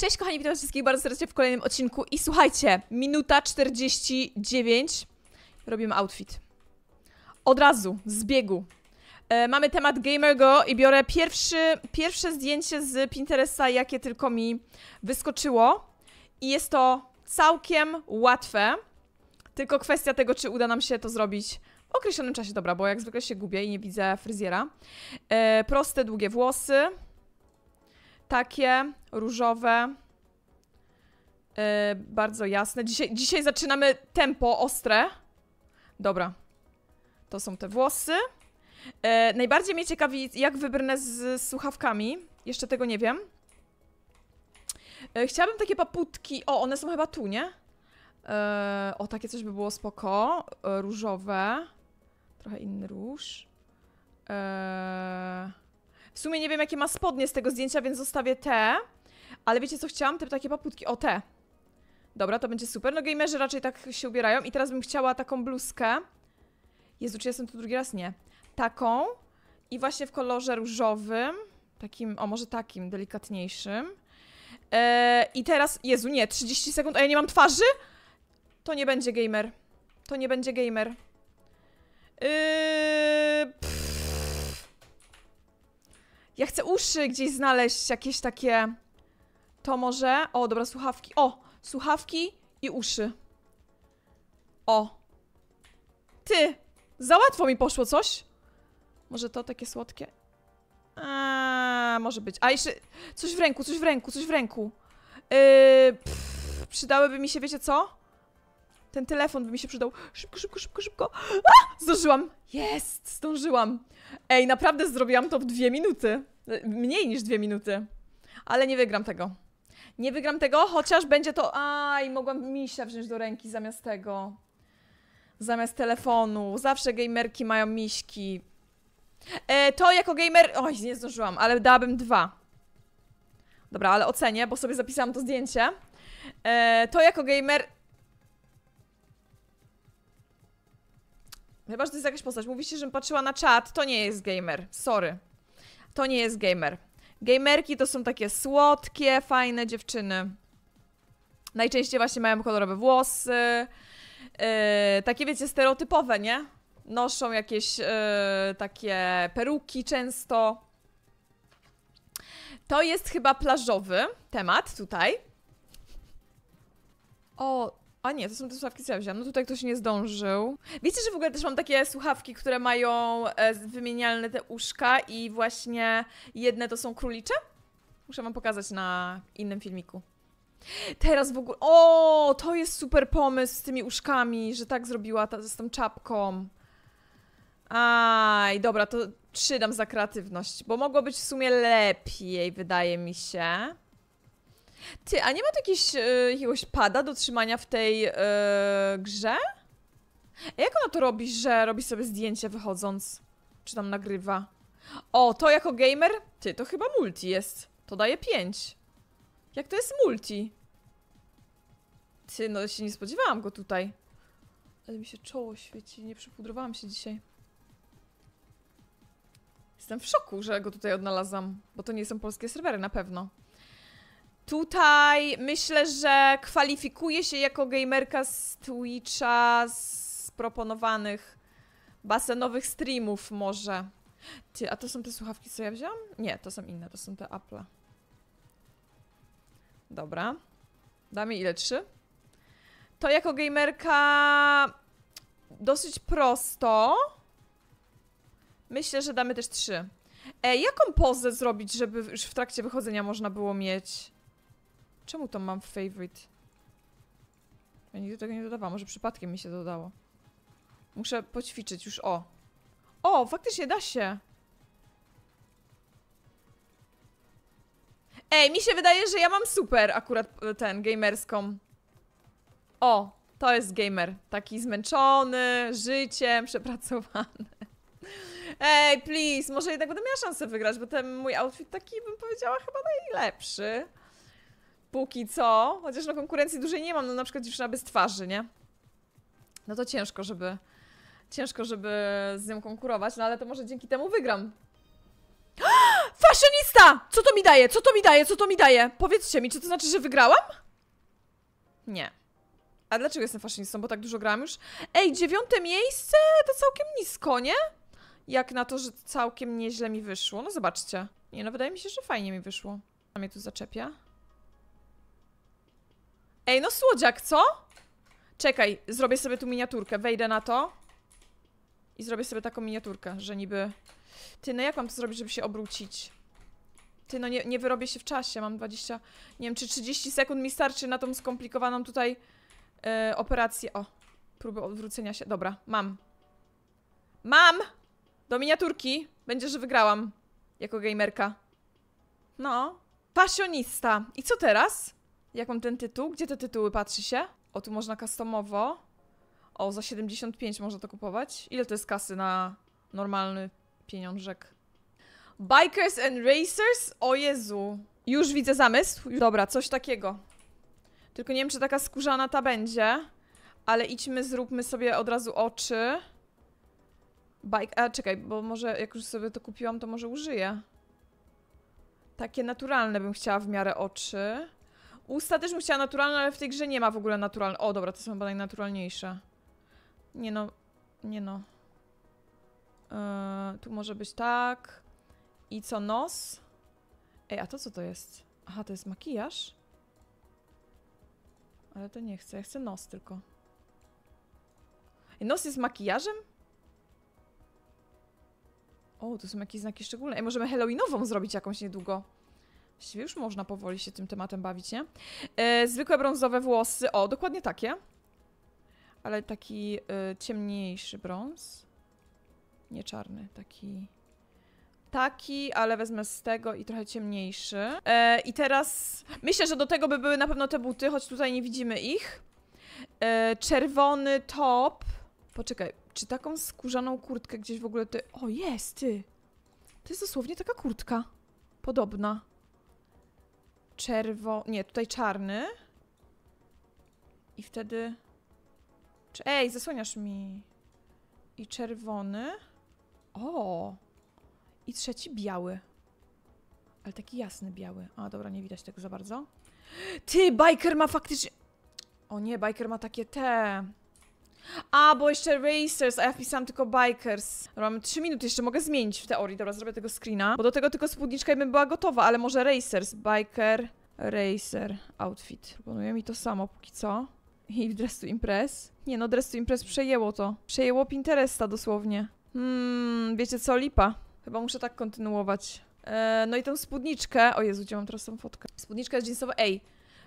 Cześć kochani, witam wszystkich bardzo serdecznie w kolejnym odcinku i słuchajcie, minuta 49, robimy outfit. Od razu, z biegu. E, mamy temat Gamergo i biorę pierwszy, pierwsze zdjęcie z Pinteresta, jakie tylko mi wyskoczyło. I jest to całkiem łatwe, tylko kwestia tego, czy uda nam się to zrobić w określonym czasie. Dobra, bo jak zwykle się gubię i nie widzę fryzjera. E, proste, długie włosy. Takie, różowe. Yy, bardzo jasne. Dzisiaj, dzisiaj zaczynamy tempo ostre. Dobra. To są te włosy. Yy, najbardziej mnie ciekawi, jak wybrnę z, z słuchawkami. Jeszcze tego nie wiem. Yy, chciałabym takie paputki. O, one są chyba tu, nie? o, takie coś by było spoko. różowe. Trochę inny róż. Eee... W sumie nie wiem, jakie ma spodnie z tego zdjęcia, więc zostawię te. Ale wiecie co chciałam? Te takie paputki. O, te. Dobra, to będzie super. No gamerzy raczej tak się ubierają. I teraz bym chciała taką bluzkę. Jezu, czy jestem tu drugi raz? Nie. Taką. I właśnie w kolorze różowym. Takim, o może takim, delikatniejszym. Eee, I teraz, Jezu, nie, 30 sekund, a ja nie mam twarzy? To nie będzie gamer. To nie będzie gamer. Yy, pff. Ja chcę uszy gdzieś znaleźć, jakieś takie... To może... O, dobra, słuchawki. O, słuchawki i uszy. O. Ty! Za łatwo mi poszło coś. Może to takie słodkie? Eee, może być. A jeszcze coś w ręku, coś w ręku, coś w ręku. Yy, pff, przydałyby mi się, wiecie co? Ten telefon by mi się przydał. Szybko, szybko, szybko, szybko. A! Zdążyłam! Jest! Zdążyłam! Ej, naprawdę zrobiłam to w dwie minuty. Mniej niż dwie minuty. Ale nie wygram tego. Nie wygram tego, chociaż będzie to... Aj, mogłam misia wziąć do ręki zamiast tego. Zamiast telefonu. Zawsze gamerki mają miśki. E, to jako gamer... Oj, nie zdążyłam, ale dałabym dwa. Dobra, ale ocenię, bo sobie zapisałam to zdjęcie. E, to jako gamer... Chyba, że to jest jakaś postać. się, żebym patrzyła na czat. To nie jest gamer. Sorry. To nie jest gamer. Gamerki to są takie słodkie, fajne dziewczyny. Najczęściej właśnie mają kolorowe włosy. Yy, takie wiecie, stereotypowe, nie? Noszą jakieś yy, takie peruki często. To jest chyba plażowy temat tutaj. O, a nie, to są te słuchawki, co ja No tutaj ktoś nie zdążył. Wiecie, że w ogóle też mam takie słuchawki, które mają e, wymienialne te uszka i właśnie jedne to są królicze? Muszę wam pokazać na innym filmiku. Teraz w ogóle... O, to jest super pomysł z tymi uszkami, że tak zrobiła ta, z tą czapką. Aj, dobra, to trzy dam za kreatywność, bo mogło być w sumie lepiej, wydaje mi się. Ty, a nie ma tu jakiegoś, e, jakiegoś pada do trzymania w tej e, grze? A jak ona to robi, że robi sobie zdjęcie wychodząc? Czy tam nagrywa? O, to jako gamer? Ty, to chyba multi jest. To daje 5. Jak to jest multi? Ty, no się nie spodziewałam go tutaj. Ale mi się czoło świeci, nie przypudrowałam się dzisiaj. Jestem w szoku, że go tutaj odnalazłam, bo to nie są polskie serwery na pewno. Tutaj myślę, że kwalifikuje się jako gamerka z Twitcha z proponowanych basenowych streamów może. Ty, a to są te słuchawki, co ja wziąłam? Nie, to są inne, to są te Apple. Dobra. Damy ile? Trzy? To jako gamerka dosyć prosto. Myślę, że damy też trzy. E, jaką pozę zrobić, żeby już w trakcie wychodzenia można było mieć? Czemu to mam w favorite? Ja nigdy tego nie dodawałam, może przypadkiem mi się dodało. Muszę poćwiczyć już, o. O, faktycznie da się. Ej, mi się wydaje, że ja mam super akurat e, ten, gamerską. O, to jest gamer. Taki zmęczony, życiem, przepracowany. Ej, please, może jednak będę miała szansę wygrać, bo ten mój outfit taki, bym powiedziała, chyba najlepszy. Póki co, chociaż na no, konkurencji dużej nie mam, no na przykład dziewczyna bez twarzy, nie? No to ciężko, żeby... Ciężko, żeby z nią konkurować, no ale to może dzięki temu wygram. Fashionista! Co to mi daje? Co to mi daje? Co to mi daje? Powiedzcie mi, czy to znaczy, że wygrałam? Nie. A dlaczego jestem faszynistą, bo tak dużo gram już? Ej, dziewiąte miejsce to całkiem nisko, nie? Jak na to, że całkiem nieźle mi wyszło. No zobaczcie. Nie no, wydaje mi się, że fajnie mi wyszło. A mnie tu zaczepia. Ej, no słodziak, co? Czekaj, zrobię sobie tu miniaturkę, wejdę na to. I zrobię sobie taką miniaturkę, że niby... Ty, no jak mam to zrobić, żeby się obrócić? Ty, no nie, nie wyrobię się w czasie, mam 20... Nie wiem, czy 30 sekund mi starczy na tą skomplikowaną tutaj yy, operację. O, próbę odwrócenia się. Dobra, mam. Mam! Do miniaturki. Będzie, że wygrałam. Jako gamerka. No. Pasjonista. I co teraz? Jak mam ten tytuł? Gdzie te tytuły patrzy się? O, tu można customowo. O, za 75 można to kupować. Ile to jest kasy na normalny pieniążek? Bikers and Racers? O Jezu. Już widzę zamysł. Dobra, coś takiego. Tylko nie wiem, czy taka skórzana ta będzie. Ale idźmy, zróbmy sobie od razu oczy. Bike... A, czekaj, bo może jak już sobie to kupiłam, to może użyję. Takie naturalne bym chciała w miarę oczy. Usta też bym chciała naturalne, ale w tej grze nie ma w ogóle naturalnej. O, dobra, to są chyba najnaturalniejsze. Nie no, nie no. Yy, tu może być tak. I co, nos? Ej, a to co to jest? Aha, to jest makijaż? Ale to nie chcę, ja chcę nos tylko. Ej, nos jest makijażem? O, tu są jakieś znaki szczególne. Ej, możemy Halloweenową zrobić jakąś niedługo. Właściwie już można powoli się tym tematem bawić, nie? E, zwykłe brązowe włosy. O, dokładnie takie. Ale taki e, ciemniejszy brąz. Nie czarny, taki... Taki, ale wezmę z tego i trochę ciemniejszy. E, I teraz myślę, że do tego by były na pewno te buty, choć tutaj nie widzimy ich. E, czerwony top. Poczekaj, czy taką skórzaną kurtkę gdzieś w ogóle ty... O, jest, ty! To jest dosłownie taka kurtka. Podobna czerwo... Nie, tutaj czarny. I wtedy... Ej, zasłaniasz mi. I czerwony. O! I trzeci biały. Ale taki jasny biały. A, dobra, nie widać tego za bardzo. Ty, biker ma faktycznie... O nie, biker ma takie te... A, bo jeszcze Racers, a ja wpisałam tylko Bikers. Mam 3 minuty, jeszcze mogę zmienić w teorii. Dobra, zrobię tego screena. Bo do tego tylko spódniczka i bym była gotowa, ale może Racers, Biker, Racer, outfit. Proponuję mi to samo póki co. I Dress to Impress? Nie no, Dress to Impress przejęło to. Przejęło Pinteresta dosłownie. Hmm, wiecie co, lipa. Chyba muszę tak kontynuować. Eee, no i tą spódniczkę... O Jezu, gdzie mam teraz tą fotkę? Spódniczka jeansowa. Ej,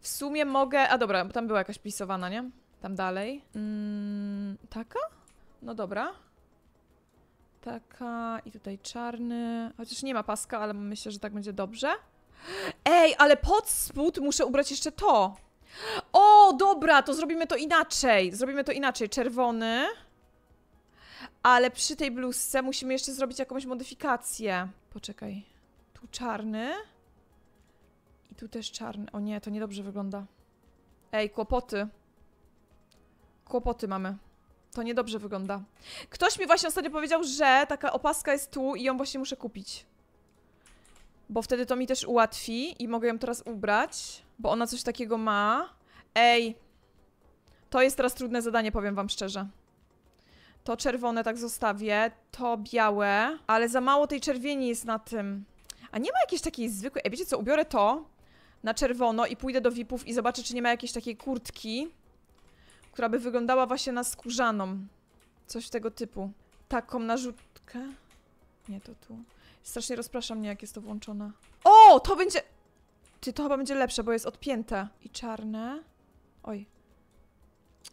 w sumie mogę... A dobra, bo tam była jakaś pisowana, nie? Tam dalej. Mm, taka? No dobra. Taka i tutaj czarny. Chociaż nie ma paska, ale myślę, że tak będzie dobrze. Ej, ale pod spód muszę ubrać jeszcze to. O, dobra, to zrobimy to inaczej. Zrobimy to inaczej. Czerwony. Ale przy tej bluzce musimy jeszcze zrobić jakąś modyfikację. Poczekaj. Tu czarny. I tu też czarny. O nie, to niedobrze wygląda. Ej, kłopoty kłopoty mamy. To niedobrze wygląda. Ktoś mi właśnie ostatnio powiedział, że taka opaska jest tu i ją właśnie muszę kupić. Bo wtedy to mi też ułatwi i mogę ją teraz ubrać, bo ona coś takiego ma. Ej, to jest teraz trudne zadanie, powiem wam szczerze. To czerwone tak zostawię, to białe, ale za mało tej czerwieni jest na tym. A nie ma jakiejś takiej zwykłej... Ej, wiecie co, ubiorę to na czerwono i pójdę do VIP-ów i zobaczę, czy nie ma jakiejś takiej kurtki która by wyglądała właśnie na skórzaną. Coś tego typu. Taką narzutkę. Nie, to tu. Strasznie rozprasza mnie, jak jest to włączone. O, to będzie... Ty, to chyba będzie lepsze, bo jest odpięte. I czarne. Oj.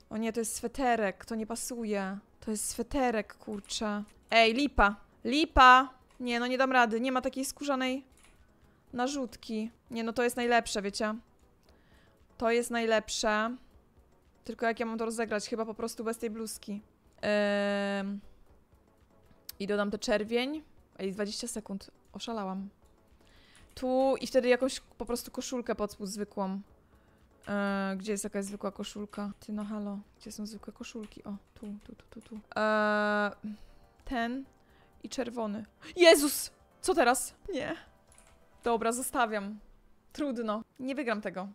O nie, to jest sweterek, to nie pasuje. To jest sweterek, kurczę. Ej, lipa. Lipa! Nie, no nie dam rady, nie ma takiej skórzanej narzutki. Nie, no to jest najlepsze, wiecie? To jest najlepsze. Tylko jak ja mam to rozegrać? Chyba po prostu bez tej bluzki. Ehm... I dodam to czerwień. Ej, 20 sekund. Oszalałam. Tu i wtedy jakąś po prostu koszulkę pod spód zwykłą. Eee, gdzie jest jakaś zwykła koszulka? Ty no halo, gdzie są zwykłe koszulki? O, tu, tu, tu, tu, tu. E, ten i czerwony. Jezus! Co teraz? Nie. Dobra, zostawiam. Trudno. Nie wygram tego.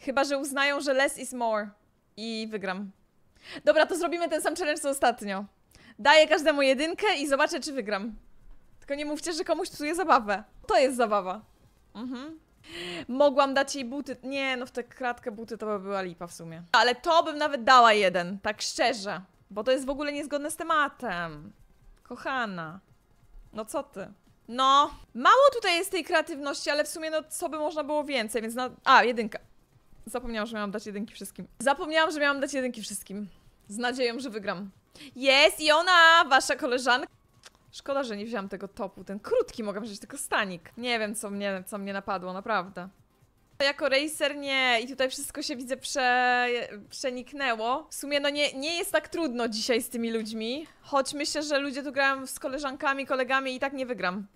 Chyba, że uznają, że less is more. I wygram. Dobra, to zrobimy ten sam challenge co ostatnio. Daję każdemu jedynkę i zobaczę, czy wygram. Tylko nie mówcie, że komuś psuje zabawę. To jest zabawa. Mhm. Mogłam dać jej buty. Nie, no w tę kratkę buty to by była lipa w sumie. Ale to bym nawet dała jeden, tak szczerze. Bo to jest w ogóle niezgodne z tematem. Kochana. No co ty? No, mało tutaj jest tej kreatywności, ale w sumie no co by można było więcej, więc na... A, jedynka. Zapomniałam, że miałam dać jedynki wszystkim. Zapomniałam, że miałam dać jedynki wszystkim. Z nadzieją, że wygram. Jest i ona, wasza koleżanka. Szkoda, że nie wziąłam tego topu. Ten krótki mogę wziąć, tylko stanik. Nie wiem, co mnie, co mnie napadło, naprawdę. Jako racer nie i tutaj wszystko się widzę prze... przeniknęło. W sumie no nie, nie jest tak trudno dzisiaj z tymi ludźmi, choć myślę, że ludzie tu grają z koleżankami, kolegami i tak nie wygram.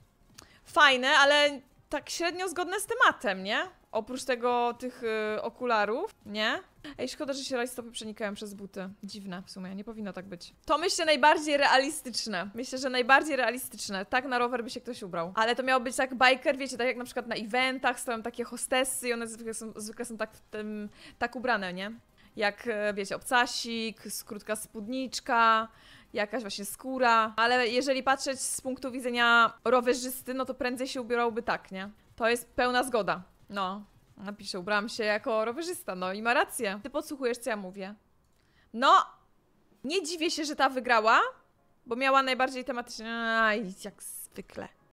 Fajne, ale tak średnio zgodne z tematem, nie? Oprócz tego tych y, okularów, nie? Ej, szkoda, że się rajstopy przenikają przez buty. Dziwne w sumie, nie powinno tak być. To myślę najbardziej realistyczne. Myślę, że najbardziej realistyczne. Tak na rower by się ktoś ubrał. Ale to miało być tak biker, wiecie, tak jak na przykład na eventach stoją takie hostessy i one zwykle są, zwykle są tak, tym, tak ubrane, nie? Jak, e, wiecie, obcasik, krótka spódniczka, jakaś właśnie skóra. Ale jeżeli patrzeć z punktu widzenia rowerzysty, no to prędzej się ubierałby tak, nie? To jest pełna zgoda. No, napisze, ubrałam się jako rowerzysta, no i ma rację. Ty podsłuchujesz, co ja mówię. No, nie dziwię się, że ta wygrała, bo miała najbardziej tematycznie. Aj, jak zwykle.